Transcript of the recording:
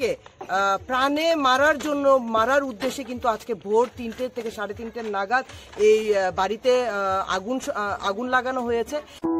কে প্রাণে মারার জন্য মারার উদ্দেশ্যে কিন্তু আজকে ভোর তিনটে থেকে সাড়ে তিনটের নাগাদ এই বাড়িতে আগুন আগুন লাগানো হয়েছে